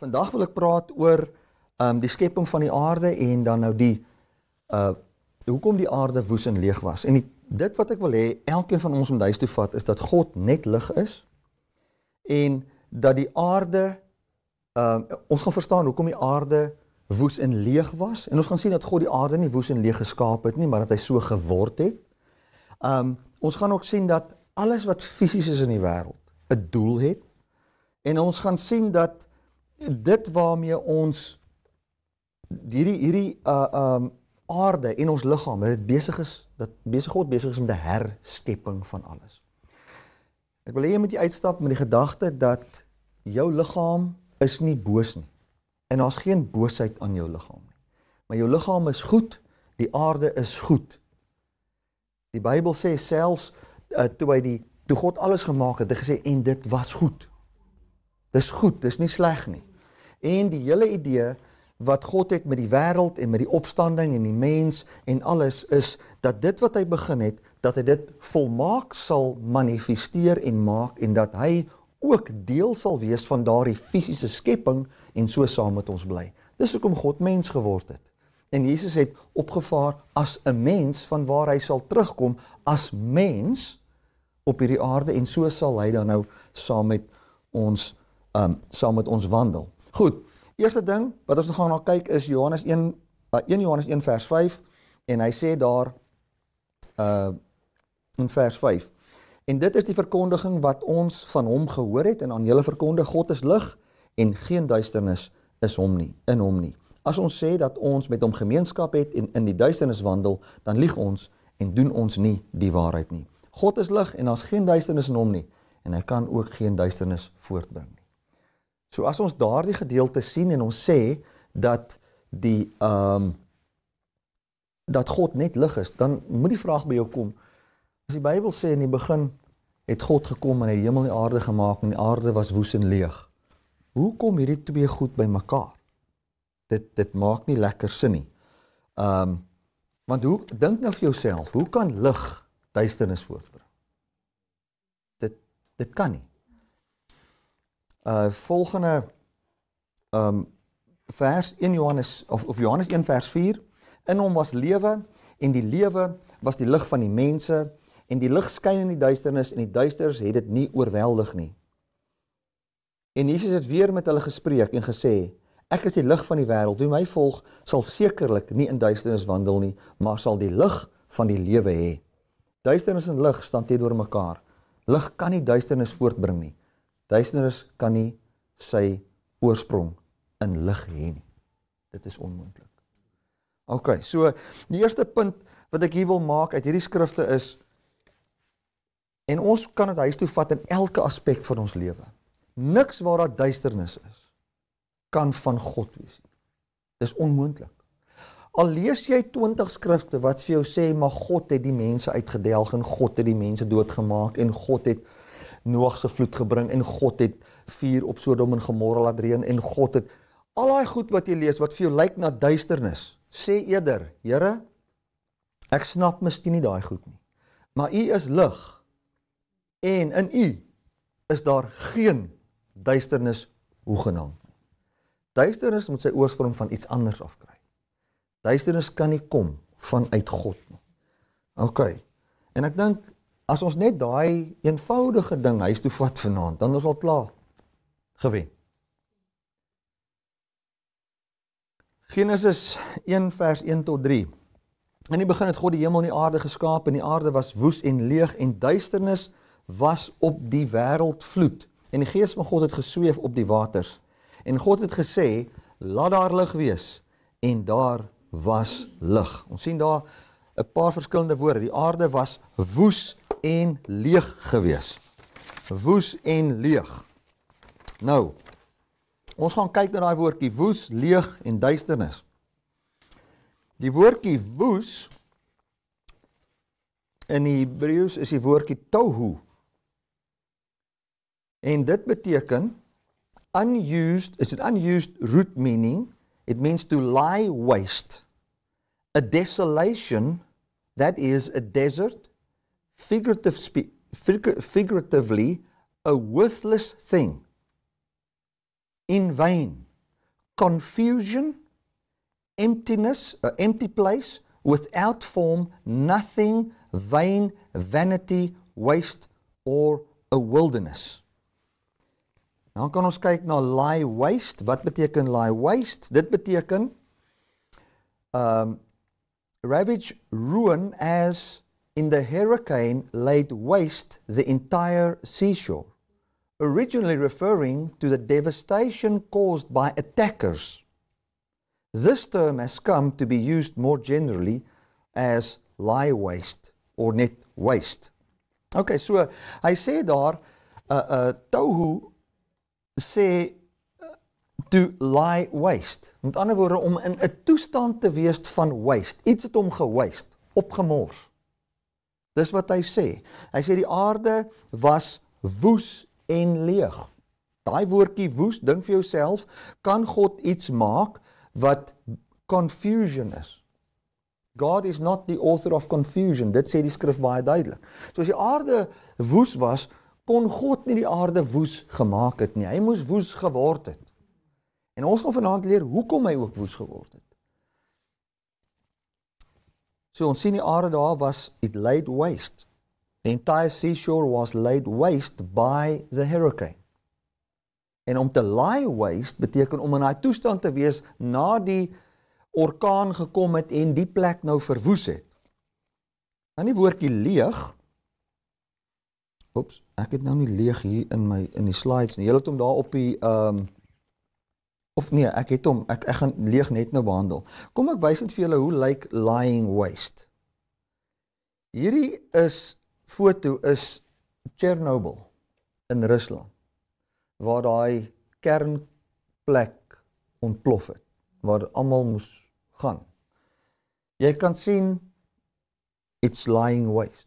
Vandag wil ek praat oor um die skepping van die aarde en dan nou die uh hoekom die aarde woes en leeg was. En die, dit wat ek wil hê elkeen van ons moet huis toe vat is dat God net lig is en dat die aarde um ons gaan verstaan hoekom die aarde woes en leeg was en ons gaan sien dat God die aarde nie woes en leeg geskaap het nie, maar dat hy so geword het. Um ons gaan ook sien dat alles wat fisies is in die wêreld 'n doel het. En ons gaan sien dat dit waarmee ons hierdie hierdie uh um aarde en ons liggaam dit besig is dat besig God besig is met die herstepping van alles. Ek wil hê jy moet jy uitstap met die gedagte dat jou liggaam is nie boos nie. En daar's geen boosheid aan jou liggaam nie. Maar jou liggaam is goed, die aarde is goed. Die Bybel sê selfs uh, toe hy die toe God alles gemaak het, het hy gesê en dit was goed. Dis goed, dis nie sleg nie. En die hele idee wat God het met die wêreld en met die opstanding en die mens en alles is dat dit wat hy begin het, dat hy dit volmaak sal manifesteer en maak en dat hy ook deel sal wees van daardie fisiese skepping en so saam met ons bly. Dis hoekom God mens geword het. En Jesus het opgevaar as 'n mens van waar hy sal terugkom as mens op hierdie aarde en so sal hy dan nou saam met ons bly um saam met ons wandel. Goed. Eerste ding wat ons gaan na kyk is Johannes 1 uh, 1 Johannes 1 vers 5 en hy sê daar uh in vers 5. En dit is die verkondiging wat ons van hom gehoor het en aan julle verkondig God is lig en geen duisternis is hom nie in hom nie. As ons sê dat ons met hom gemeenskap het en in die duisternis wandel, dan lieg ons en doen ons nie die waarheid nie. God is lig en daar's geen duisternis in hom nie en hy kan ook geen duisternis voortbring nie. So as ons daardie gedeelte sien en ons sê dat die ehm um, dat God net lig is, dan moet die vraag by jou kom. As die Bybel sê in die begin het God gekom en hy hemel en die aarde gemaak en die aarde was woes en leeg. Hoe kom hierdie twee goed bymekaar? Dit dit maak nie lekker sin nie. Ehm um, want hoe dink nou vir jouself, hoe kan lig duisternis voortbring? Dit dit kan nie. Uh, volgende um vers 1 Johannes of of Johannes 1 vers 4 In hom was lewe en die lewe was die lig van die mense en die lig skyn in die duisternis en die duisternis het dit nie oorweldig nie. En Jesus het weer met hulle gespreek en gesê: Ek is die lig van die wêreld. Wie my volg sal sekerlik nie in duisternis wandel nie, maar sal die lig van die lewe hê. Duisternis en lig staan teenoor mekaar. Lig kan nie duisternis voortbring nie. Duisternis kan nie sy oorsprong in lig hê nie. Dit is onmoontlik. OK, so die eerste punt wat ek hier wil maak uit hierdie skrifte is en ons kan dit huis toe vat in elke aspek van ons lewe. Niks waar daar duisternis is kan van God wees. Dis onmoontlik. Al lees jy 20 skrifte wat vir jou sê maar God het die mense uitgedelg en God het die mense doodgemaak en God het uh Noag se vloed gebring en God het vuur op Sodom en Gomorra laat reën en God het al daai goed wat jy lees wat vir jou lyk na duisternis, sê eerder, Here, ek snap miskien nie daai goed nie. Maar U is lig en in U is daar geen duisternis hoegenaamd. Duisternis moet sy oorsprong van iets anders af kry. Duisternis kan nie kom vanuit God nie. OK. En ek dink As ons net daai eenvoudige ding huis toe vat vanaand, dan is al klaar gewen. Genesis 1 vers 1 tot 3. In die begin het God die hemel en die aarde geskaap en die aarde was woes en leeg en duisternis was op die wêreld vloed en die gees van God het gesweef op die waters. En God het gesê, laat daar lig wees en daar was lig. Ons sien daar 'n paar verskillende woorde. Die aarde was woes en leeg gewees. Woes en leeg. Nou ons gaan kyk na daai woordjie woes, leeg en duisternis. Die woordjie woes in Hebreëus is die woordjie tohu. En dit beteken unused, is it unused root meaning, it means to lie waste. A desolation that is a desert figurative spe, figuratively a worthless thing. In vain. Confusion, emptiness, an empty place, without form, nothing, vain, vanity, waste, or a wilderness. Nou kan ons kyk na lie waste. Wat beteken lie waste? Dit beteken um ravage ruin as in the hurricane laid waste the entire seashore, originally referring to the devastation caused by attackers. This term has come to be used more generally as lie waste or net waste. Okay, so uh, hy sê daar uh uh tohu sê uh, to lie waste. Met ander woorde om in 'n toestand te wees van waste. Iets het hom gewaste, opgemors. Dis wat hy sê. Hy sê die aarde was woes en leeg. Daai woordjie woes, dink vir jouself, kan God iets maak wat confusion is? God is not the author of confusion. Dit sê die skrif baie duidelik. So as die aarde woes was, kon God nie die aarde woes gemaak het nie. Hy moes woes geword het. En ons gaan vanaand leer hoekom hy ook woes geword het. So ons sien die aarde daar was it laid waste. The entire seashore was laid waste by the hurricane. En om te lay waste beteken om in daai toestand te wees na die orkaan gekom het en die plek nou verwoes het. Dan nou die woordjie leeg. Oeps, ek het nou nie leeg hier in my in die slides nie. Helaat om daar op die ehm um, Of nee, ek het hom ek ek gaan leeg net nou behandel. Kom ek wys net vir julle hoe lyk like lying waste. Hierdie is foto is Chernobyl in Rusland waar daai kernplek ontplof het waar almal moes gaan. Jy kan sien it's lying waste.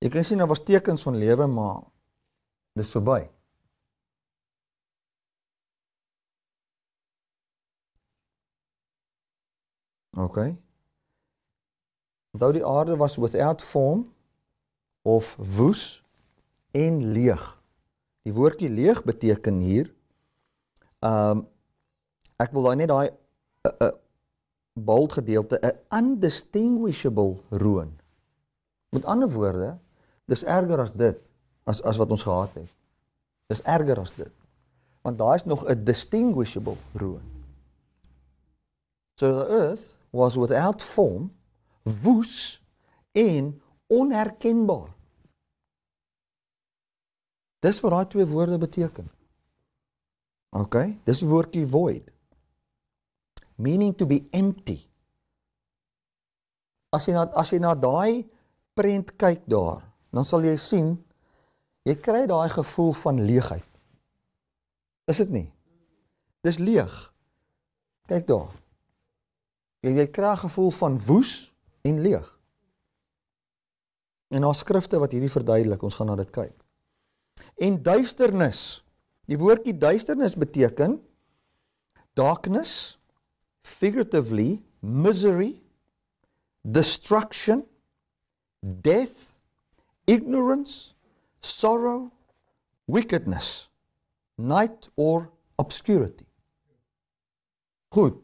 Jy kan sien daar was tekens van lewe maar Dis verby. OK. Onthou die aarde was without form of woes en leeg. Die woordjie leeg beteken hier um ek wil daai net daai 'n eh, eh, bold gedeelte 'n undistinguishable roon. Met ander woorde, dis erger as dit as as wat ons gehad het. Dis erger as dit. Want daar is nog 'n distinguishable ruin. So the earth was without form, woes en onherkenbaar. Dis wat daai twee woorde beteken. OK, dis die woordjie void. Meaning to be empty. As jy na as jy na daai prent kyk daar, dan sal jy sien jy kry daai gevoel van leegheid. Is dit nie? Dis leeg. Kyk daar. Jy jy kry 'n gevoel van woes en leeg. En daar skrifte wat hierdie verduidelik, ons gaan na dit kyk. En duisternis. Die woordjie duisternis beteken darkness figuratively misery destruction death ignorance sorrow, wickedness, night or obscurity. Goed.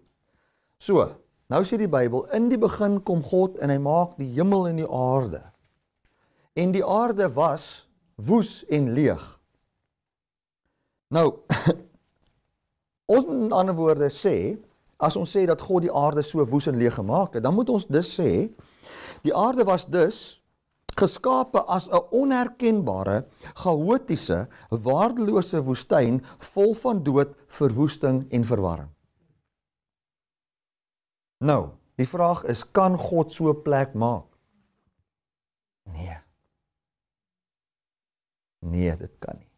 So, nou sê die Bybel, in die begin kom God en hy maak die hemel en die aarde. En die aarde was woes en leeg. Nou, ons in ander woorde sê, as ons sê dat God die aarde so woes en leeg gemaak het, dan moet ons dus sê, die aarde was dus geskape as 'n onherkenbare, chaotiese, waardelose woestyn vol van dood, verwoesting en verwarring. Nou, die vraag is kan God so 'n plek maak? Nee. Nee, dit kan nie.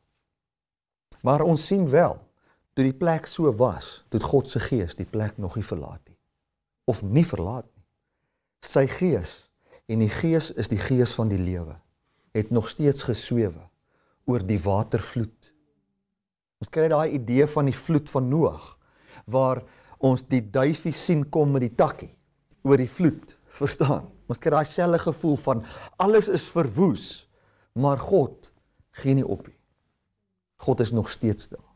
Maar ons sien wel, toe die plek so was, toe God se gees die plek nog nie verlaat nie of nie verlaat nie. Sy gees en die gees is die gees van die lewe het nog steeds gesweef oor die watervloed. Ons kry daai idee van die vloed van Noag waar ons die duifie sien kom met die takkie oor die vloed, verstaan? Ons kry daai selfe gevoel van alles is verwoes, maar God gee nie op nie. God is nog steeds daar.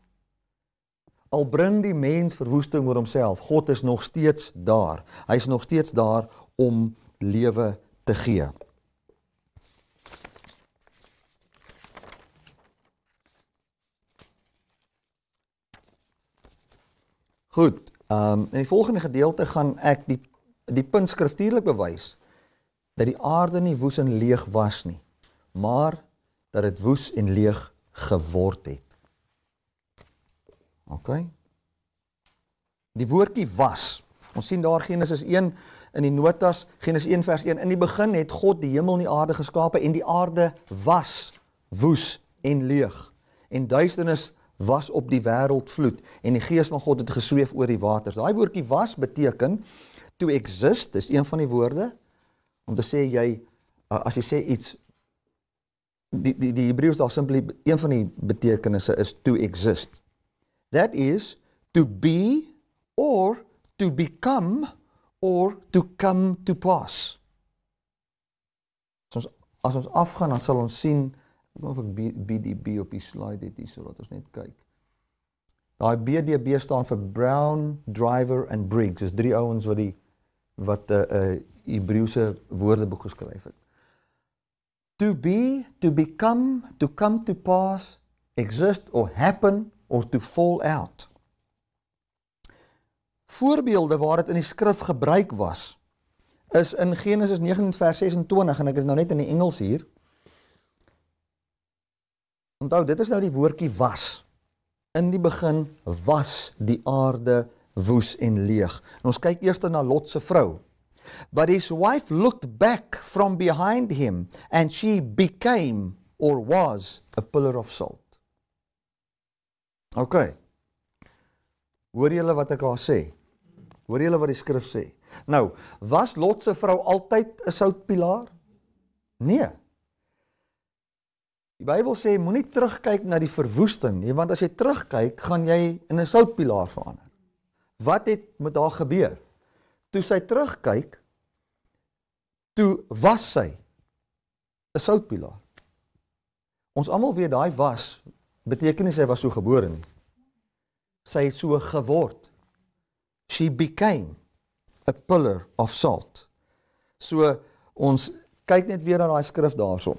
Al bring die mens verwoesting oor homself, God is nog steeds daar. Hy is nog steeds daar om lewe te te gee. Goed. Ehm um, in die volgende gedeelte gaan ek die die punt skriftuurlik bewys dat die aarde nie woes en leeg was nie, maar dat dit woes en leeg geword het. OK. Die woordjie was. Ons sien daar Genesis 1 in die notas Genesis 1 vers 1 in die begin het God die hemel en die aarde geskape en die aarde was woes en leeg en duisternis was op die wêreld vloed en die gees van God het gesweef oor die waters. Daai woordjie was beteken to exist, dis een van die woorde om te sê jy eh, as jy sê iets die die die Hebreëus daar simpelweg een van die betekenisse is to exist. That is to be or to become or to come to pass. As ons as ons afgaan dan sal ons sien of ek BDB op die slide het hier sodat ons net kyk. Daai BDB staan vir Brown, Driver and Briggs. Dis drie ouens wat die wat 'n uh, eh, 'n uh, eh, Hebreëse woordeboek geskryf het. To be, to become, to come to pass, exist or happen or to fall out voorbeelde waar dit in die skrif gebruik was is in Genesis 19 vers 26 en ek het nou net in die Engels hier. Onthou, dit is nou die woordjie was. In die begin was die aarde woes en leeg. En ons kyk eers na Lot se vrou. But his wife looked back from behind him and she became or was a pillar of salt. OK. Hoor julle wat ek haar sê? Hoor julle wat die skrif sê? Nou, was Lot se vrou altyd 'n soutpilaar? Nee. Die Bybel sê moenie terugkyk na die verwoesting nie, want as jy terugkyk, gaan jy in 'n soutpilaar verander. Wat het met haar gebeur? Toe sy terugkyk, toe was sy 'n soutpilaar. Ons almal weet daai was beteken nie sy was so gebore nie. Sy het so geword she became a pillar of salt. So ons kyk net weer na daai skrif daarso.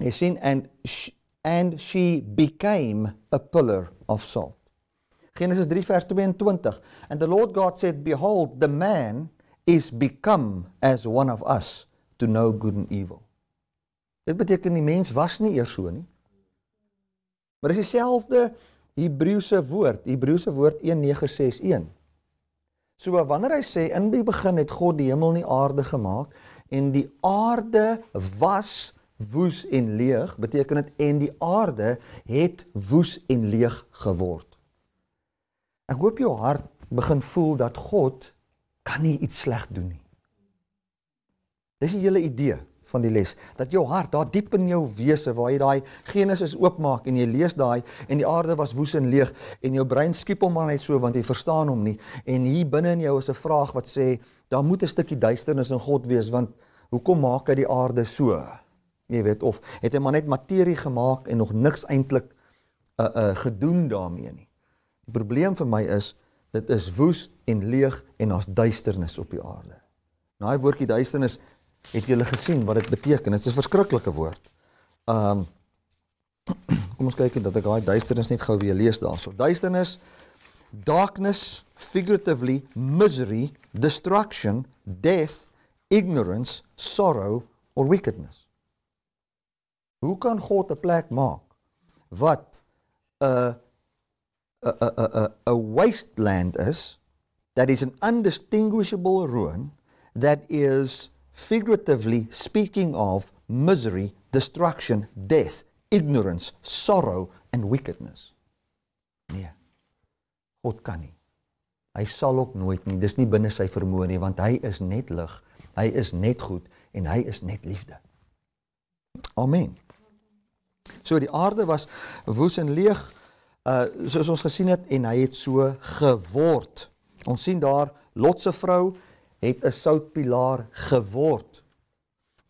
Jy sien and she, and she became a pillar of salt. Genesis 3 vers 22 and the Lord God said behold the man is become as one of us to know good and evil. Dit beteken die mens was nie eers so nie. Maar dis dieselfde Hebreëse woord, Hebreëse woord 1961. So wanneer hy sê in die begin het God die hemel en die aarde gemaak en die aarde was woes en leeg, beteken dit en die aarde het woes en leeg geword. Ek hoop jou hart begin voel dat God kan nie iets sleg doen nie. Dis die hele idee van die les. Dat jou hart daar diep in jou wese waar jy daai Genesis oopmaak en jy lees daai en die aarde was woes en leeg en jou brein skiep hom maar net so want jy verstaan hom nie en hier binne in jou is 'n vraag wat sê daar moet 'n stukkie duisternis in God wees want hoekom maak hy die aarde so? Jy weet of het hy maar net materie gemaak en nog niks eintlik uh uh gedoen daarmee nie. Die probleem vir my is dit is woes en leeg en daar's duisternis op die aarde. Daai woordjie duisternis het julle gesien wat dit beteken? Dit is 'n verskriklike woord. Ehm um, Kom ons kyk net dat ek daai duisternis net gou weer lees daarso. Duisternis darkness figuratively misery, destruction, death, ignorance, sorrow or wickedness. Hoe kan God 'n plek maak wat 'n 'n 'n 'n 'n wasteland is that is an undistinguishable ruin that is figuratively speaking of misery, destruction, death, ignorance, sorrow and wickedness. Nee. God kan nie. Hy sal ook nooit nie. Dis nie binne sy vermoë nie want hy is net lig. Hy is net goed en hy is net liefde. Amen. So die aarde was woes en leeg uh soos ons gesien het en hy het so geword. Ons sien daar Lot se vrou het 'n soutpilaar geword.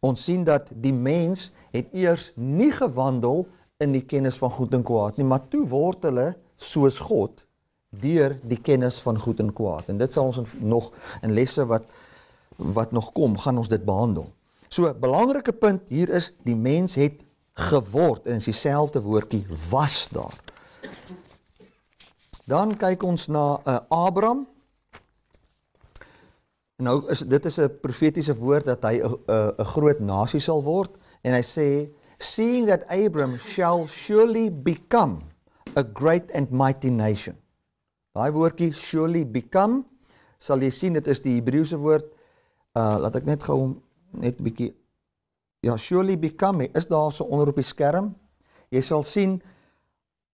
Ons sien dat die mens het eers nie gewandel in die kennis van goed en kwaad nie, maar toe word hulle soos God deur die kennis van goed en kwaad. En dit sal ons in, nog in lesse wat wat nog kom, gaan ons dit behandel. So, belangrike punt hier is die mens het geword en dieselfde woordjie was daar. Dan kyk ons na uh, Abraham En nou is dit is 'n profetiese woord dat hy eh, eh, 'n 'n groot nasie sal word en hy sê seeing that Abram shall surely become a great and mighty nation. Daai woordjie surely become sal jy sien dit is die Hebreëse woord. Uh laat ek net gou hom net 'n bietjie ja surely become is daar so onder op die skerm. Jy sal sien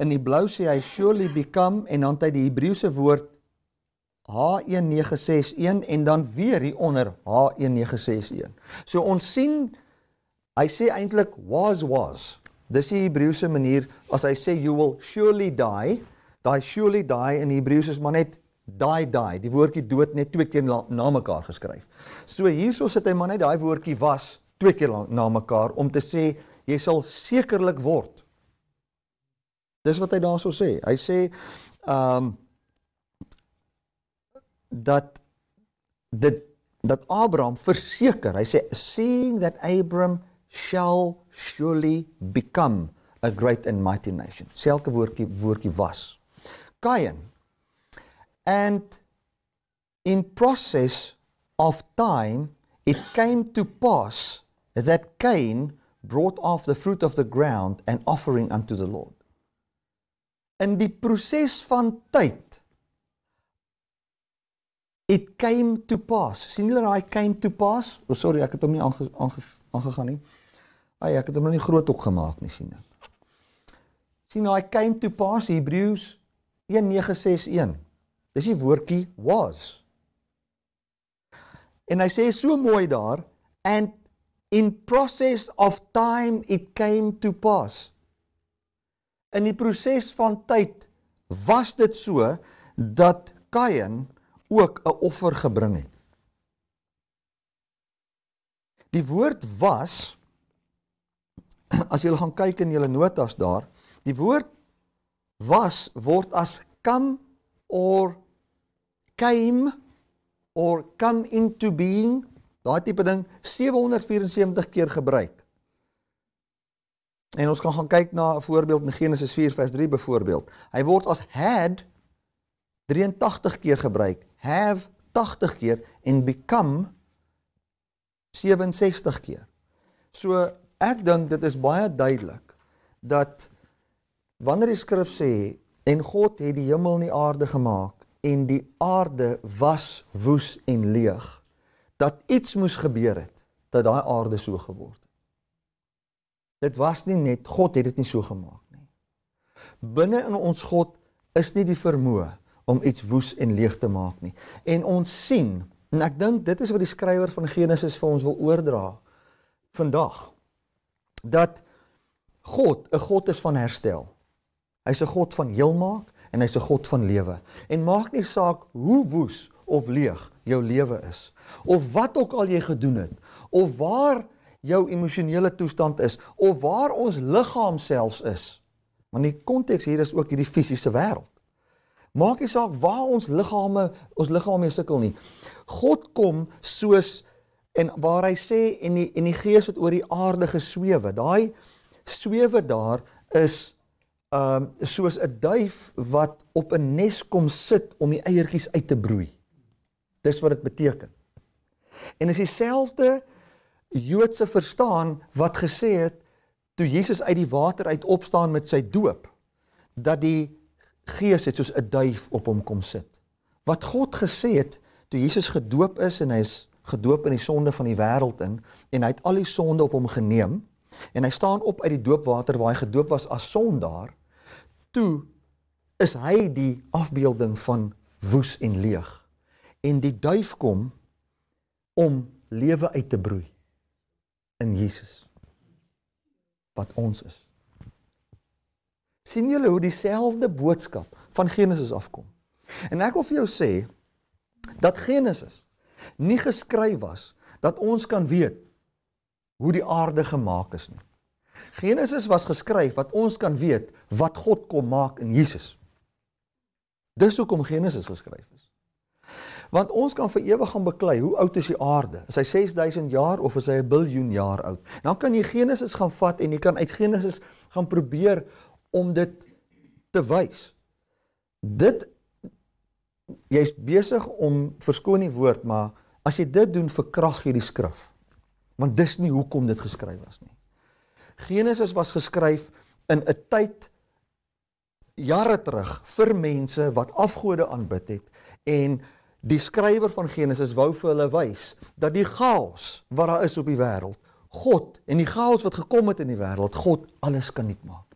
in die blou sê hy surely become en dan het hy die Hebreëse woord H1961 en dan weer hier onder H1961. So ons sien hy sê eintlik was was. Dis die Hebreëse manier as hy sê you will surely die, daai surely die in Hebreëus is maar net die die, die woordjie dood net twee keer na mekaar geskryf. So hierso sit hy maar net daai woordjie was twee keer na mekaar om te sê jy sal sekerlik word. Dis wat hy daarso sê. Hy sê ehm um, dat dit dat Abraham verseker, hy sê seeing that Abram shall surely become a great and mighty nation. Selke woordjie woordjie was. Cain and in process of time it came to pass that Cain brought off the fruit of the ground an offering unto the Lord. In die proses van tyd it came to pass. Sien julle daai came to pass? O oh, sorry, ek het hom nie aange, aange, aangegaan nie. Ag, ek het hom nog nie groot op gemaak nie, sien ek. Sien daai came to pass Hebreëus 1961. Dis die woordjie was. En hy sê so mooi daar and in process of time it came to pass. In die proses van tyd was dit so dat Kain ook 'n offer gebring het. Die woord was as jy gaan kyk in julle notas daar, die woord was word as kam or came or come into being daai tipe ding 774 keer gebruik. En ons kan gaan kyk na 'n voorbeeld in Genesis 4 vers 3 byvoorbeeld. Hy word as had 83 keer gebruik have 80 keer en become 67 keer. So ek dink dit is baie duidelik dat wanneer die skrif sê en God het die hemel en die aarde gemaak en die aarde was woes en leeg dat iets moes gebeur het dat daai aarde so geword het. Dit was nie net God het dit nie so gemaak nie. Binne in ons God is nie die vermoë om iets woes en leeg te maak nie. En ons sien, en ek dink dit is wat die skrywer van Genesis vir ons wil oordra vandag dat God 'n God is van herstel. Hy's 'n God van heelmaak en hy's 'n God van lewe. En maak nie saak hoe woes of leeg jou lewe is of wat ook al jy gedoen het of waar jou emosionele toestand is of waar ons liggaam selfs is. Want die konteks hier is ook hierdie fisiese wêreld. Maak nie saak waar ons liggame ons liggame sukkel nie. God kom soos en waar hy sê en die en die gees wat oor die aarde gesweef. Daai sweef daar is ehm um, soos 'n duif wat op 'n nes kom sit om die eiertjies uit te broei. Dis wat dit beteken. En is dieselfde Joodse verstaan wat gesê het toe Jesus uit die water uit opstaan met sy doop dat die Gees het soos 'n duif op hom kom sit. Wat God gesê het toe Jesus gedoop is en hy is gedoop in die sonde van die wêreld in en hy het al die sonde op hom geneem en hy staan op uit die doopwater waar hy gedoop was as sondaar, toe is hy die afbeelding van woes en leeg. En die duif kom om lewe uit te broei in Jesus wat ons is sien julle hoe dieselfde boodskap van Genesis afkom. En ek wil vir jou sê dat Genesis nie geskryf was dat ons kan weet hoe die aarde gemaak is nie. Genesis was geskryf wat ons kan weet wat God kom maak in Jesus. Dis hoekom Genesis geskryf is. Want ons kan vir ewig gaan beklei hoe oud is die aarde? Is hy 6000 jaar of is hy 'n biljoen jaar oud? Dan nou kan jy Genesis gaan vat en jy kan uit Genesis gaan probeer om dit te wys. Dit jy's besig om verskoon die woord, maar as jy dit doen verkrag jy die skrif. Want dis nie hoekom dit geskryf is nie. Genesis was geskryf in 'n tyd jare terug vir mense wat afgode aanbid het en die skrywer van Genesis wou vir hulle wys dat die chaos wat daar is op die wêreld, God en die chaos wat gekom het in die wêreld, God alles kan nik maak.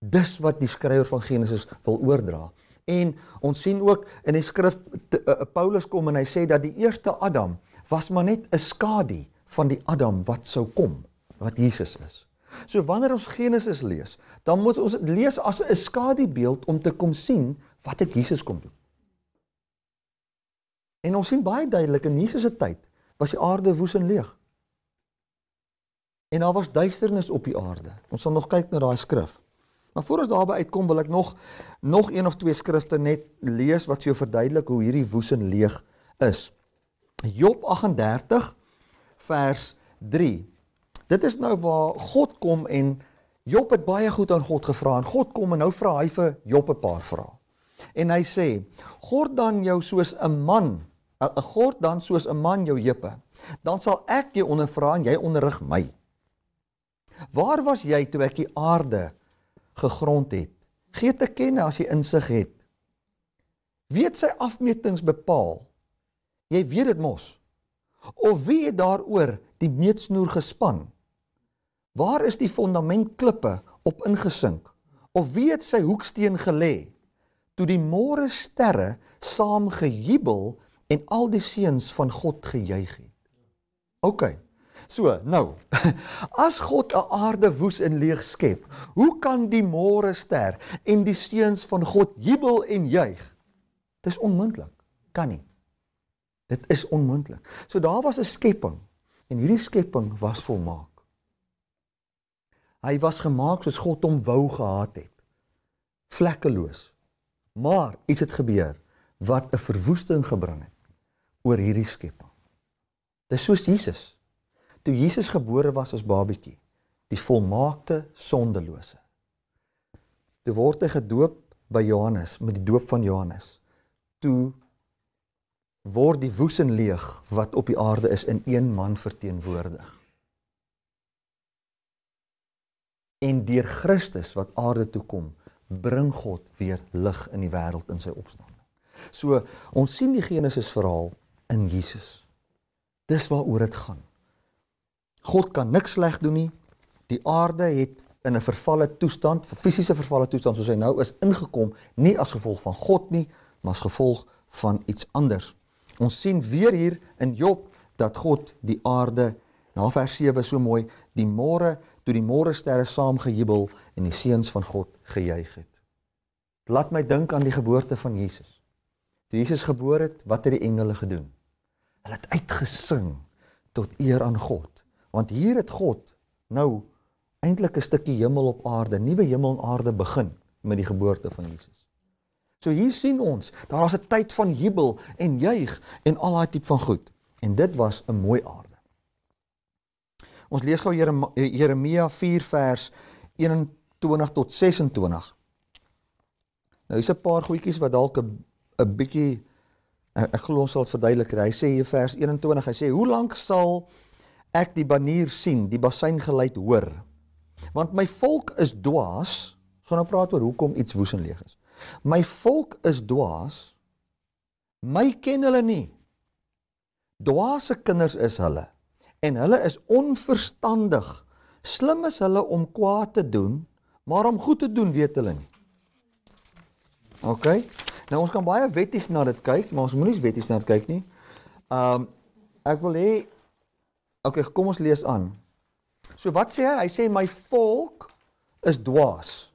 Dis wat die skrywer van Genesis wil oordra. En ons sien ook in die skrif eh, eh, Paulus kom en hy sê dat die eerste Adam was maar net 'n skadu van die Adam wat sou kom, wat Jesus is. So wanneer ons Genesis lees, dan moet ons dit lees as 'n skadubeeld om te kom sien wat het Jesus kom doen. En ons sien baie duidelik in Jesus se tyd was die aarde woes en leeg. En daar was duisternis op die aarde. Ons sal nog kyk na daai skrif. Maar voor ons daarby uitkom, wil ek nog nog een of twee skrifte net lees wat vir jou verduidelik hoe hierdie woesen leeg is. Job 38 vers 3. Dit is nou waar God kom en Job het baie goed aan God gevra en God kom en nou vra hy vir Job 'n paar vrae. En hy sê: "Gord dan jou soos 'n man, 'n gord dan soos 'n man jou heupe. Dan sal ek jou ondervra en jy onderrig my. Waar was jy toe ek die aarde gegrond het. Gee te kenne as jy insig het. Weet sy afmetings bepaal. Jy weet dit mos. Of wie het daaroor die meetsnoer gespan? Waar is die fondament klippe op ingesink? Of wie het sy hoeksteen gelê? Toe die môre sterre saam gejubel en al die seuns van God gejuig het. OK. So, nou. As God 'n aarde woes en leeg skep, hoe kan die môre ster en die seuns van God jubel en juig? Dis onmoontlik. Kan nie. Dit is onmoontlik. So daar was 'n skepping en hierdie skepping was volmaak. Hy was gemaak soos God hom wou gehad het. Vlekkeloos. Maar iets het gebeur wat 'n verwoesting gebring het oor hierdie skepping. Dis soos Jesus toe Jesus gebore was as babetjie, die volmaakte sondelose. Toe word hy gedoop by Johannes met die doop van Johannes. Toe word die woesten leeg wat op die aarde is in een man verteenwoordig. En deur Christus wat aarde toe kom, bring God weer lig in die wêreld in sy opstanding. So ons sien die Genesis verhaal in Jesus. Dis waaroor dit gaan. God kan niks sleg doen nie. Die aarde het in 'n vervalle toestand, 'n fisiese vervalle toestand soos hy nou is ingekom, nie as gevolg van God nie, maar as gevolg van iets anders. Ons sien weer hier in Job dat God die aarde na vers 7 so mooi die môre toe die môre sterre saamgejubel en die seuns van God gejuig het. Laat my dink aan die geboorte van Jesus. Toe Jesus gebore het, wat het die engele gedoen? Hulle het uitgesing tot eer aan God. Want hier het God nou eintlik 'n stukkie hemel op aarde, nuwe hemel en aarde begin met die geboorte van Jesus. So hier sien ons, daar was 'n tyd van jubel en juig en al daai tipe van goed en dit was 'n mooi aarde. Ons lees gou Jeremia 4 vers 21 tot 26. Nou is 'n paar goedjies wat dalk 'n 'n bietjie ek glo ons sal dit verduidelik. Hy sê hier vers 21, hy sê hoe lank sal ek die banier sien, die bassein geluid hoor. Want my volk is dwaas, so nou praat oor hoekom iets woes en leeg is. My volk is dwaas, my ken hulle nie. Dwaase kinders is hulle, en hulle is onverstandig. Slim is hulle om kwaad te doen, maar om goed te doen weet hulle nie. Ok, nou ons kan baie wetties na dit kyk, maar ons moet nie wetties na dit kyk nie. Um, ek wil hee, OK, kom ons lees aan. So wat sê hy? Hy sê my volk is dwaas.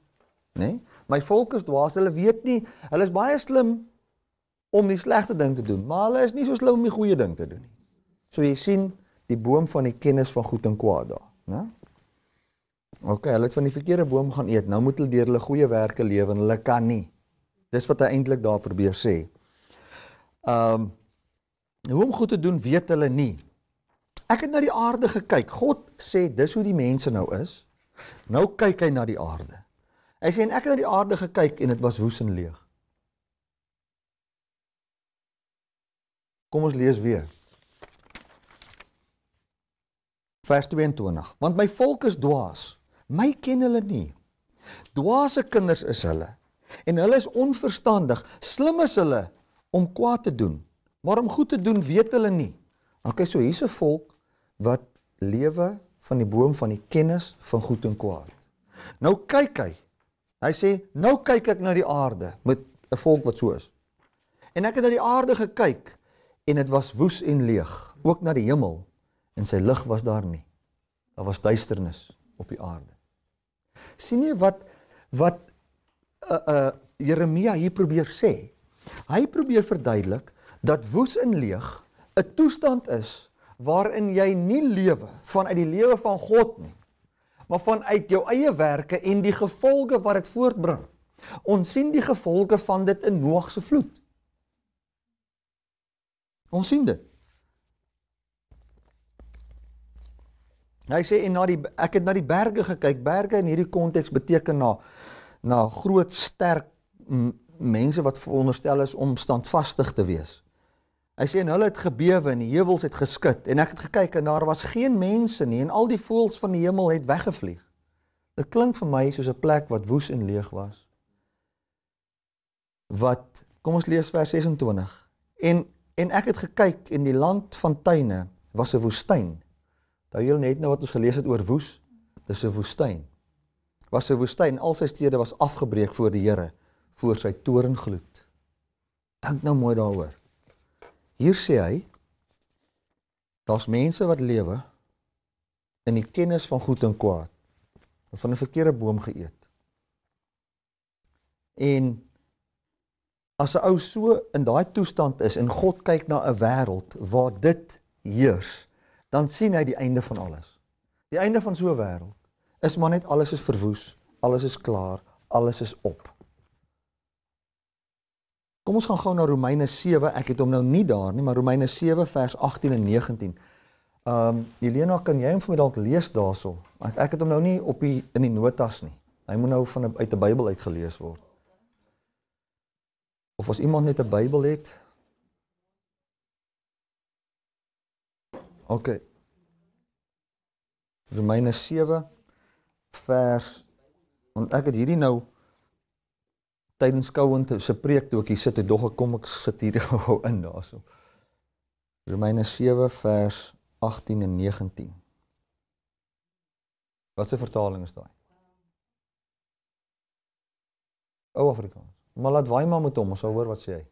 Né? Nee? My volk is dwaas. Hulle weet nie, hulle is baie slim om die slegte ding te doen, maar hulle is nie so slim om die goeie ding te doen nie. So jy sien die boom van die kennis van goed en kwaad daar, né? OK, hulle het van die verkeerde boom gaan eet. Nou moet hulle deur hulle goeie werke lewe en hulle kan nie. Dis wat hy eintlik daar probeer sê. Ehm um, hoe om goed te doen weet hulle nie. Ek het na die aarde gekyk. God sê dis hoe die mense nou is. Nou kyk hy na die aarde. Hy sê en ek het na die aarde gekyk en dit was woes en leeg. Kom ons lees weer. Vers 22. Want my volk is dwaas. My ken hulle nie. Dwaase kinders is hulle. En hulle is onverstandig. Slim is hulle om kwaad te doen, maar om goed te doen weet hulle nie. Okay, so hierse volk wat lewe van die boom van die kennis van goed en kwaad. Nou kyk hy. Hy sê nou kyk ek na die aarde met 'n volk wat so is. En ek het na die aarde gekyk en dit was woes en leeg, ook na die hemel en sy lig was daar nie. Daar was duisternis op die aarde. sien jy wat wat uh uh Jeremia hier probeer sê? Hy probeer verduidelik dat woes en leeg 'n toestand is waarin jy nie lewe vanuit die lewe van God nie, maar vanuit jou eie werke en die gevolge wat dit voortbring. Ons sien die gevolge van dit in Noag se vloed. Ons sien dit. Hy sê en na die ek het na die berge gekyk. Berge in hierdie konteks beteken na na groot sterk mense wat veronderstel is om standvastig te wees. Hy sê en hulle het gebewe en die heuwels het geskud en ek het gekyk en daar was geen mense nie en al die voëls van die hemel het weggevlieg. Dit klink vir my soos 'n plek wat woes en leeg was. Wat kom ons lees vers 26. En en ek het gekyk en die land van tuine was 'n woestyn. Daar heel net nou wat ons gelees het oor woes, dis 'n woestyn. Was 'n woestyn, al sy stede was afgebreek voor die Here, voor sy toorngloed. Dink nou mooi daaroor. Hier sê hy daar's mense wat lewe in die kennis van goed en kwaad en van 'n verkeerde boom geëet. En as 'n ou so in daai toestand is en God kyk na 'n wêreld waar dit heers, dan sien hy die einde van alles. Die einde van so 'n wêreld is maar net alles is verwoes, alles is klaar, alles is op. Kom ons gaan gou na Romeine 7. Ek het hom nou nie daar nie, maar Romeine 7 vers 18 en 19. Ehm um, Elena, kan jy hom vir my dalk lees daarso? Ek ek het hom nou nie op die in die notas nie. Hy moet nou van die, uit die Bybel uit gelees word. Of as iemand net 'n Bybel het. OK. Romeine 7 vers want ek het hierdie nou tydens Kouwent se preek toe ek hier sit het, dog ek kom ek sit hier gou in daarso. Romeine 7 vers 18 en 19. Wat se vertaling is daai? Ou Afrikaans. Maar laat waai maar met hom, ons sal hoor wat sê hy.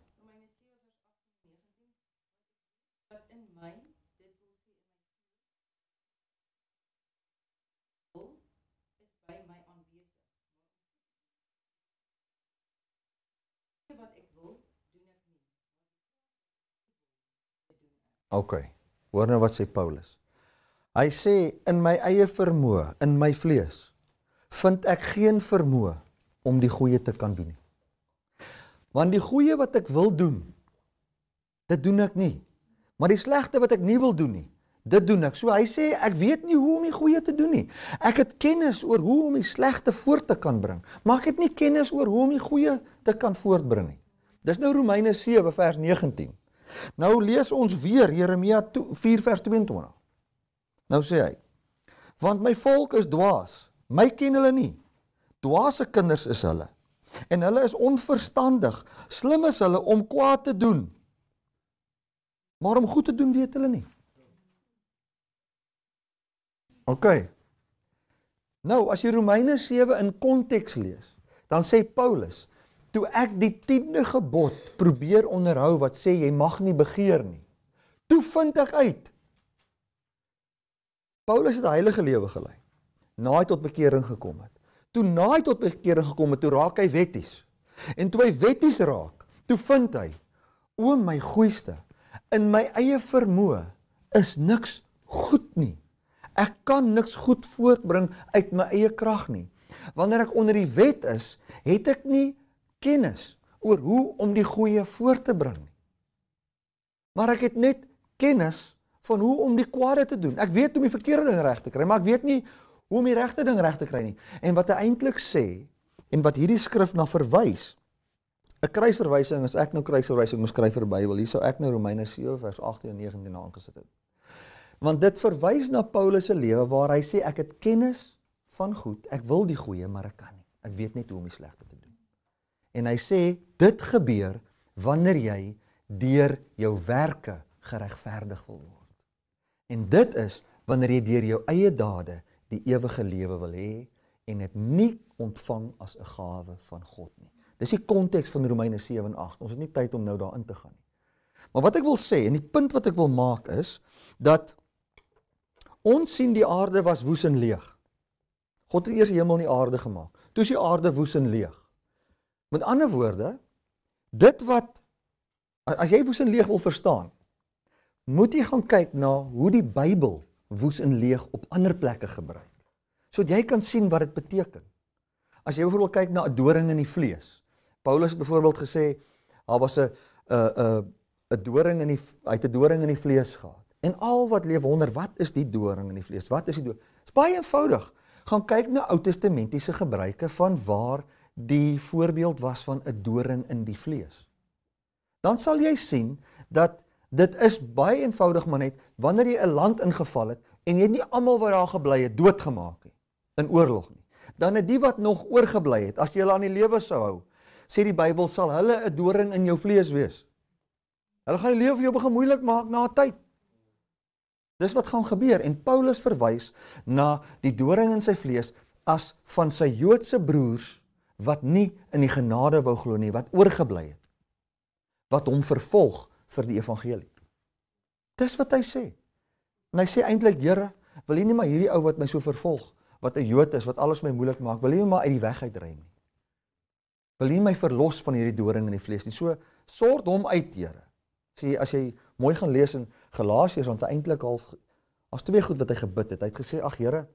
OK. Hoor nou wat sê Paulus. Hy sê in my eie vermoë, in my vlees, vind ek geen vermoë om die goeie te kan doen nie. Want die goeie wat ek wil doen, dit doen ek nie. Maar die slegte wat ek nie wil doen nie, dit doen ek. So hy sê ek weet nie hoe om die goeie te doen nie. Ek het kennis oor hoe om die slegte voort te kan bring, maar ek het nie kennis oor hoe om die goeie te kan voortbring nie. Dis nou Romeine 7 vers 19. Nou lees ons weer Jeremia 4:22. Nou sê hy: Want my volk is dwaas. My ken hulle nie. Dwaase kinders is hulle. En hulle is onverstandig. Slim is hulle om kwaad te doen. Maar om goed te doen weet hulle nie. OK. Nou as jy Romeine 7 in konteks lees, dan sê Paulus toe ek die 10de gebod probeer onderhou wat sê jy mag nie begeer nie, toe vind ek uit Paulus het 'n heilige lewe gelei nadat hy tot bekering gekom het. Toe na hy tot bekering gekom het, toe raak hy wetties. En toe hy wetties raak, toe vind hy: "O my goeieste, in my eie vermoë is niks goed nie. Ek kan niks goed voortbring uit my eie krag nie. Wanneer ek onder die wet is, het ek nie kennis oor hoe om die goeie voor te bring nie. Maar ek het net kennis van hoe om die kwade te doen. Ek weet hoe om die verkeerde ding reg te kry, maar ek weet nie hoe om die regte ding reg te kry nie. En wat hy eintlik sê en wat hierdie skrif na verwys, 'n kruisverwysing is ek nou kruisverwysing moet skryf vir die Bybel. Hier sou ek nou Romeine 7 vers 18 en 19 aangesit het. Want dit verwys na Paulus se lewe waar hy sê ek het kennis van goed. Ek wil die goeie, maar ek kan nie. Ek weet net hoe om die slegte te doen en hy sê dit gebeur wanneer jy deur jou werke geregverdig wil word. En dit is wanneer jy deur jou eie dade die ewige lewe wil hê en dit nie ontvang as 'n gawe van God nie. Dis die konteks van Romeine 7 en 8. Ons het nie tyd om nou daarin te gaan nie. Maar wat ek wil sê en die punt wat ek wil maak is dat ons sien die aarde was woes en leeg. God het eers die hemel en die aarde gemaak. Toe is die aarde woes en leeg. Met ander woorde, dit wat as jy woes en leeg wil verstaan, moet jy gaan kyk na hoe die Bybel woes en leeg op ander plekke gebruik. Sodat jy kan sien wat dit beteken. As jy byvoorbeeld kyk na 'n doring in die vlees. Paulus het byvoorbeeld gesê daar was 'n 'n 'n 'n doring in die uit 'n doring in die vlees gehad. En al wat leef wonder, wat is die doring in die vlees? Wat is die doring? Dit's baie eenvoudig. Gaan kyk na Ou Testamentiese gebruike van waar die voorbeeld was van 'n doring in die vlees. Dan sal jy sien dat dit is baie eenvoudig maar net wanneer jy 'n land ingeval het en jy het nie almal wat daar gebly het doodgemaak nie in oorlog nie. Dan het die wat nog oorgebly het, as jy hulle aan die lewe sou hou, sê die Bybel sal hulle 'n doring in jou vlees wees. Hulle gaan die lewe vir jou begin moeilik maak na 'n tyd. Dis wat gaan gebeur en Paulus verwys na die doring in sy vlees as van sy Joodse broers wat nie in die genade wou glo nie, wat oorgebly het. Wat hom vervolg vir die evangelie. Dis wat hy sê. En hy sê eintlik, Here, wil U nie maar hierdie ou wat my so vervolg, wat 'n Jood is, wat alles my moeilik maak, wil U hom maar uit die weg uitruim nie? Wil U my verlos van hierdie doring in die vlees nie? So sort hom uit, Here. Sê as jy mooi gaan lees in Galasiërs, want hy eintlik half as twee goed wat hy gebid het. Hy het gesê, "Ag Here,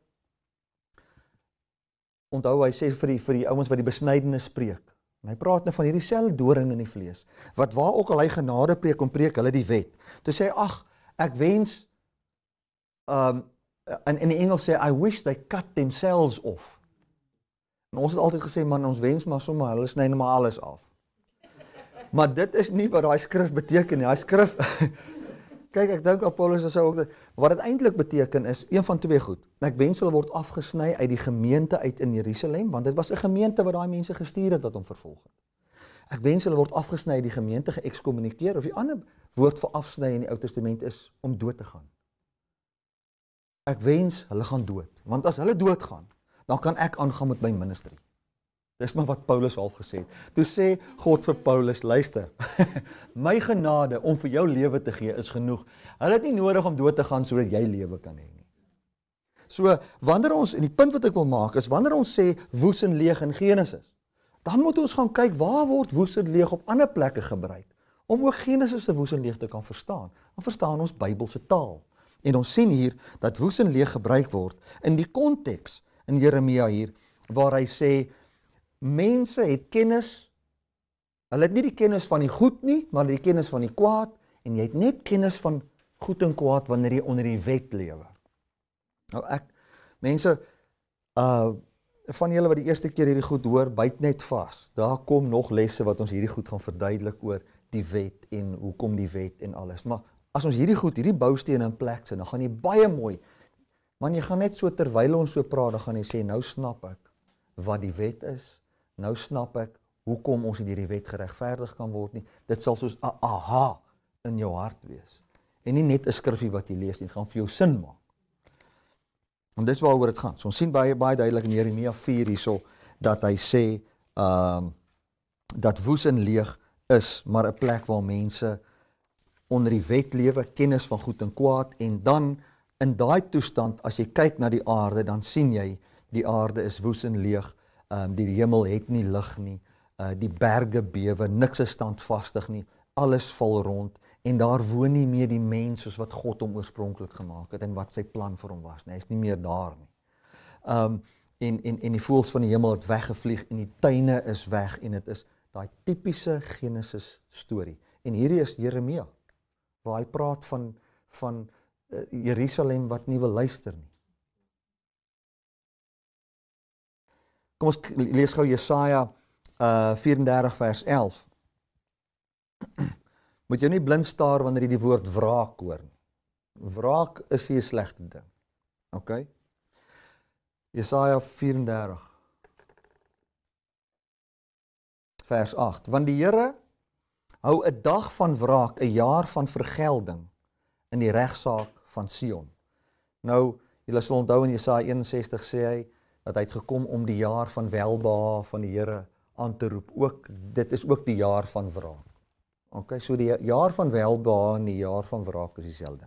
onthou hy sê vir die vir die ouens wat die besnydenis spreek. En hy praat nou van hierdie seldoring in die vlees. Wat waar ook al hy genade preek om preek hulle die wet. Toe sê hy ag, ek wens um in in die Engels sê I wish they cut themselves off. En ons het altyd gesê man ons wens maar sommer hulle sny net nou maar alles af. Maar dit is nie wat daai skrif beteken nie. Daai skrif kyk, ek dink Apollos sou ook wat dit eintlik beteken is een van twee goed. Ek wens hulle word afgesny uit die gemeente uit in Jerusalem, want dit was 'n gemeente wat daai mense gestuur het wat hom vervolg het. Ek wens hulle word afgesny uit die gemeente geëkskommunikeer of die ander woord vir afsny in die Ou Testament is om dood te gaan. Ek wens hulle gaan dood, want as hulle doodgaan, dan kan ek aangaan met my ministerie. Dis maar wat Paulus half gesê het. Toe sê God vir Paulus, luister. My genade om vir jou lewe te gee is genoeg. Hulle het nie nodig om dood te gaan sodat jy lewe kan hê nie. So, wanneer ons in die punt wat ek wil maak is wanneer ons sê woes en leeg in Genesis, dan moet ons gaan kyk waar word woes en leeg op ander plekke gebruik om ook Genesis se woes en leeg te kan verstaan. Dan verstaan ons Bybelse taal. En ons sien hier dat woes en leeg gebruik word in die konteks in Jeremia hier waar hy sê mense het kennis hulle het nie die kennis van die goed nie maar die kennis van die kwaad en jy het net kennis van goed en kwaad wanneer jy onder die wet lewe nou ek mense uh van julle wat die eerste keer hierdie goed hoor byt net vas daar kom nog lesse wat ons hierdie goed gaan verduidelik oor die wet en hoekom die wet en alles maar as ons hierdie goed hierdie bousteen in plek sit dan gaan jy baie mooi man jy gaan net so terwyl ons so praat dan gaan jy sê nou snap ek wat die wet is nou snap ek hoekom ons hierdie wet geregverdig kan word nie. Dit sal soos 'n aha in jou hart wees. En nie net 'n skriffie wat jy lees nie, dit gaan vir jou sin maak. En dis waaroor dit gaan. So ons sien baie baie duidelik in Jeremia 4 hierso dat hy sê ehm um, dat woes en leeg is, maar 'n plek waar mense onder die wet lewe, kennis van goed en kwaad en dan in daai toestand as jy kyk na die aarde, dan sien jy die aarde is woes en leeg Ehm um, die hemel het nie lig nie. Uh die berge bewe, niks is standvastig nie. Alles val rond en daar woon nie meer die mens soos wat God hom oorspronklik gemaak het en wat sy plan vir hom was nie. Hy's nie meer daar nie. Ehm um, en en en die voëls van die hemel het weggevlieg en die tuine is weg en dit is daai tipiese Genesis storie. En hierdie is Jeremia waar hy praat van van uh, Jerusalem wat nie wil luister nie. Kom ons lees gou Jesaja uh 34 vers 11. Moet jy nie blind staar wanneer jy die woord wraak hoor nie. Wraak is nie 'n slegte ding. OK. Jesaja 34 vers 8 want die Here hou 'n dag van wraak, 'n jaar van vergelding in die regsaak van Sion. Nou, julle sal onthou in Jesaja 61 sê hy dat hy het gekom om die jaar van welba van die Here aan te roep. Ook dit is ook die jaar van wraak. OK, so die jaar van welba en die jaar van wraak is dieselfde.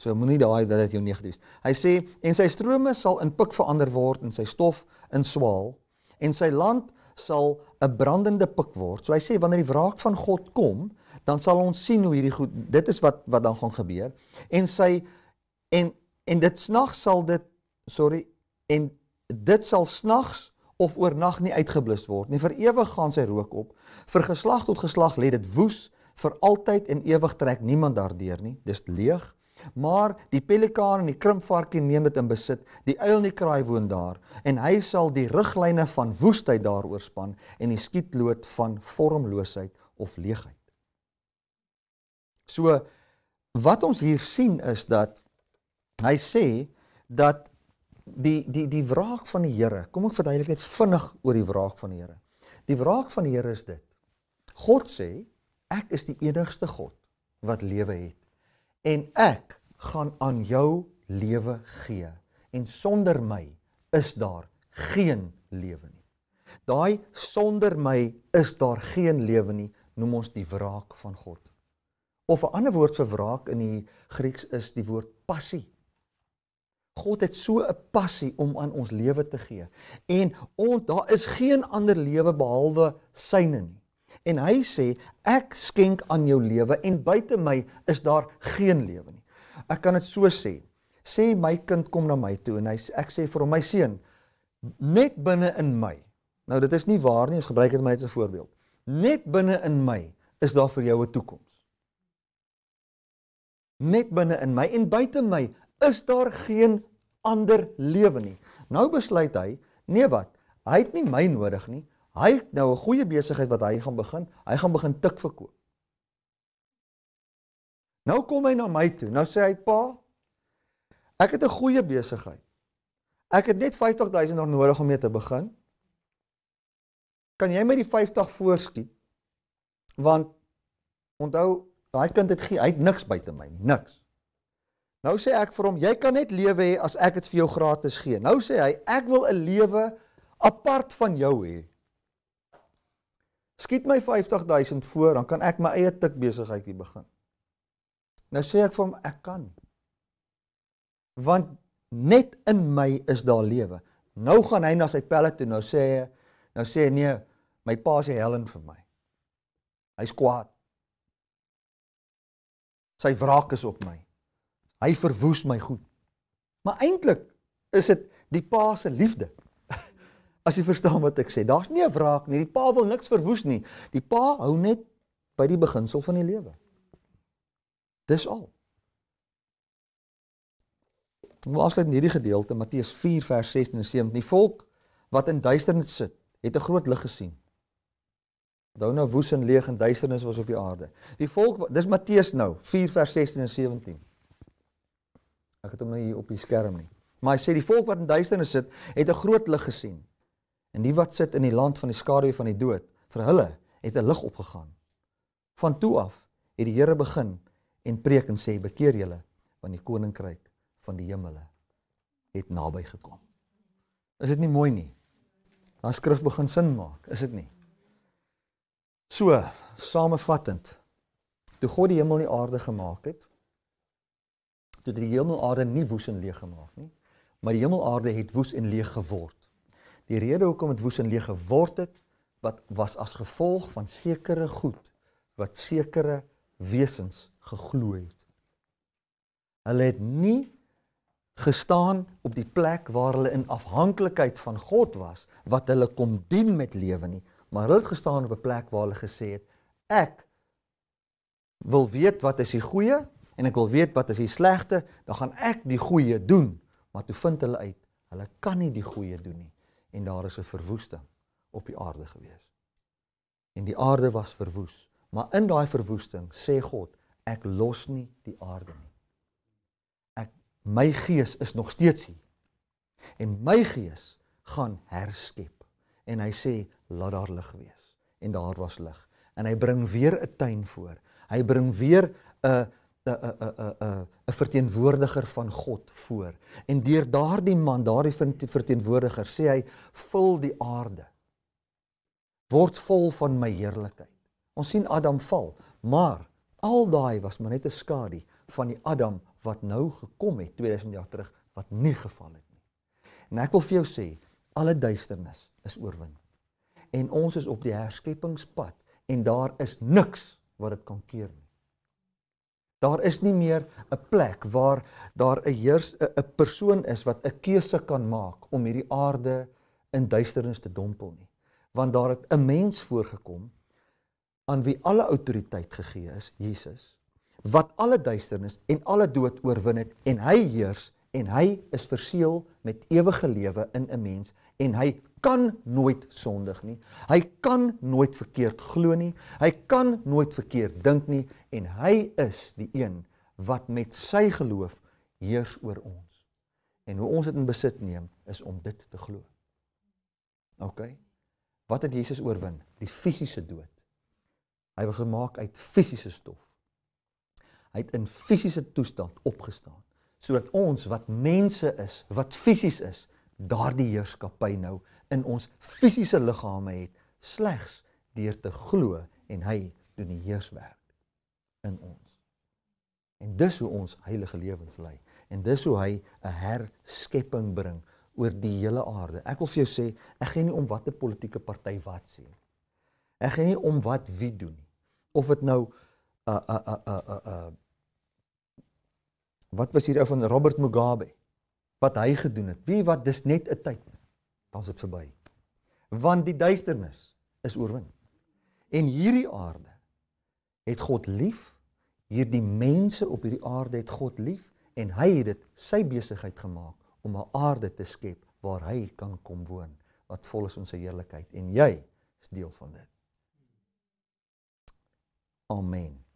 So moenie daai dat dit jou negatief is. Hy sê en sy strome sal in pik verander word en sy stof in swaal en sy land sal 'n brandende pik word. So hy sê wanneer die wraak van God kom, dan sal ons sien hoe hierdie goed dit is wat wat dan gaan gebeur. En sy en en dit snag sal dit sorry en dit sal snags of oornag nie uitgeblus word nie. Vir ewig gaan sy rook op. Vir geslag tot geslag lê dit woes vir altyd en ewig trek niemand daardeur nie. Dis leeg. Maar die pelikaan en die krimpvarkie neem dit in besit. Die uil en die kraai woon daar en hy sal die riglyne van woestheid daar oorspan en die skietloot van vormloosheid of leegheid. So wat ons hier sien is dat hy sê dat die die die wraak van die Here. Kom ek verduidelik dit vinnig oor die wraak van die Here. Die wraak van die Here is dit. God sê, ek is die enigste God wat lewe het en ek gaan aan jou lewe gee en sonder my is daar geen lewe nie. Daai sonder my is daar geen lewe nie noem ons die wraak van God. Of 'n ander woord vir wraak in die Grieks is die woord passie. God het so 'n passie om aan ons lewe te gee. En ons daar is geen ander lewe behalwe syne nie. En hy sê, ek skenk aan jou lewe en buite my is daar geen lewe nie. Ek kan dit so sê. Sê my kind kom na my toe en hy ek sê vir hom my seun, net binne in my. Nou dit is nie waar nie, ons gebruik dit net as 'n voorbeeld. Net binne in my is daar vir jou 'n toekoms. Net binne in my en buite my is daar geen ander lewe nie. Nou besluit hy, nee wat, hy het nie my nodig nie. Hy het nou 'n goeie besigheid wat hy gaan begin. Hy gaan begin tik verkoop. Nou kom hy na my toe. Nou sê hy, "Pa, ek het 'n goeie besigheid. Ek het net 50000 rand nodig om mee te begin. Kan jy my die 50 voorskiet? Want onthou, daai kind het gee, hy het niks buite my nie, niks. Nou sê ek vir hom, jy kan net lewe hê as ek dit vir jou gratis gee. Nou sê hy, ek wil 'n lewe apart van jou hê. Skiet my 50000 voor, dan kan ek my eie tik besigheidie begin. Nou sê ek vir hom, ek kan. Want net in my is daar lewe. Nou gaan hy na sy pelle toe, nou sê hy, nou sê hy nee, my pa sê Helen vir my. Hy's kwaad. Sy wraak is op my. Hy verwoes my goed. Maar eintlik is dit die pa se liefde. As jy verstaan wat ek sê, daar's nie 'n wraak nie. Die pa wil niks verwoes nie. Die pa hou net by die beginsel van die lewe. Dis al. Laaslik in hierdie gedeelte Matteus 4 vers 16 en 17, die volk wat in duisternis sit, het 'n groot lig gesien. Onthou nou woes en leeg en duisternis was op die aarde. Die volk dis Matteus nou 4 vers 16 en 17. Ek het hom nou hier op die skerm nie. Maar hy sê die volk wat in duisternis sit, het 'n groot lig gesien. En die wat sit in die land van die skaduwee van die dood, vir hulle het 'n lig opgegaan. Van toe af het die Here begin en preek en sê: "Bekeer julle, want die koninkryk van die hemele het naby gekom." Is dit nie mooi nie? Daai skrif begin sin maak, is dit nie? So, samevattend, toe God die hemel en die aarde gemaak het, toe die hemelaarde nie woes en leeg gemaak nie, maar die hemelaarde het woes en leeg geword. Die rede hoekom dit woes en leeg geword het, wat was as gevolg van sekere goed wat sekere wesens geglo het. Hulle het nie gestaan op die plek waar hulle in afhanklikheid van God was wat hulle kon dien met lewe nie, maar hulle het gestaan op 'n plek waar hulle gesê het ek wil weet wat is die goeie en ek wil weet wat is die slegste, dan gaan ek die goeie doen. Maar toe vind hulle uit, hulle kan nie die goeie doen nie en daar is 'n verwoesting op die aarde gewees. En die aarde was verwoes, maar in daai verwoesting sê God, ek los nie die aarde nie. Ek my gees is nog steeds hier. En my gees gaan herskep. En hy sê laat daar lig wees en daar was lig. En hy bring weer 'n tuin voor. Hy bring weer 'n uh, 'n 'n 'n 'n verteenwoordiger van God voor. En deur daardie man, daardie verteenwoordiger, sê hy vul die aarde. Word vol van my heerlikheid. Ons sien Adam val, maar al daai was maar net 'n skadu van die Adam wat nou gekom het 2000 jaar terug wat nie geval het nie. En ek wil vir jou sê, alle duisternis is oorwin. En ons is op die herskepingspad en daar is niks wat dit kan keer nie. Daar is nie meer 'n plek waar daar 'n heers 'n persoon is wat 'n keuse kan maak om hierdie aarde in duisternis te dompel nie. Want daar het 'n mens voorgekom aan wie alle outoriteit gegee is, Jesus, wat alle duisternis en alle dood oorwin het en hy heers en hy is verseël met ewige lewe in 'n mens en hy kan nooit sondig nie. Hy kan nooit verkeerd glo nie. Hy kan nooit verkeerd dink nie en hy is die een wat met sy geloof heers oor ons. En hoe ons dit in besit neem is om dit te glo. OK. Wat het Jesus oorwin? Die fisiese dood. Hy was gemaak uit fisiese stof. Hy het in fisiese toestand opgestaan sodat ons wat mense is, wat fisies is, daardie heerskappy nou in ons fisiese liggame het slegs deur te glo en hy doen die heerswerk in ons. En dis hoe ons heilige lewens lei. En dis hoe hy 'n herskepping bring oor die hele aarde. Ek wil vir jou sê, ek gee nie om watter politieke party wat sê nie. Ek gee nie om wat wie doen nie. Of dit nou 'n 'n 'n 'n 'n 'n Wat was hier ou van Robert Mugabe? Wat hy gedoen het. Wie wat dis net 'n tyd. Dan's dit verby. Want die duisternis is oorwin. En hierdie aarde het God lief. Hierdie mense op hierdie aarde het God lief en hy het dit sy besigheid gemaak om 'n aarde te skep waar hy kan kom woon wat vol is van sy heerlikheid en jy is deel van dit. Amen.